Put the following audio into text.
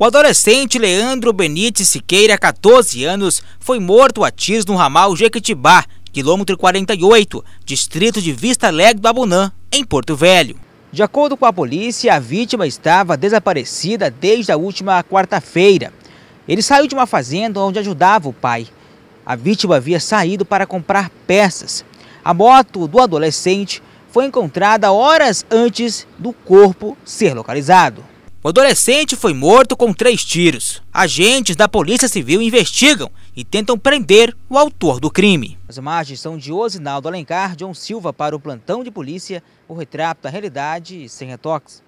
O adolescente Leandro Benites Siqueira, 14 anos, foi morto a tiros no ramal Jequitibá, quilômetro 48, distrito de Vista Alegre do Abunã, em Porto Velho. De acordo com a polícia, a vítima estava desaparecida desde a última quarta-feira. Ele saiu de uma fazenda onde ajudava o pai. A vítima havia saído para comprar peças. A moto do adolescente foi encontrada horas antes do corpo ser localizado. O adolescente foi morto com três tiros. Agentes da Polícia Civil investigam e tentam prender o autor do crime. As imagens são de Osinaldo Alencar, John Silva para o plantão de polícia, o retrato da realidade sem retoques.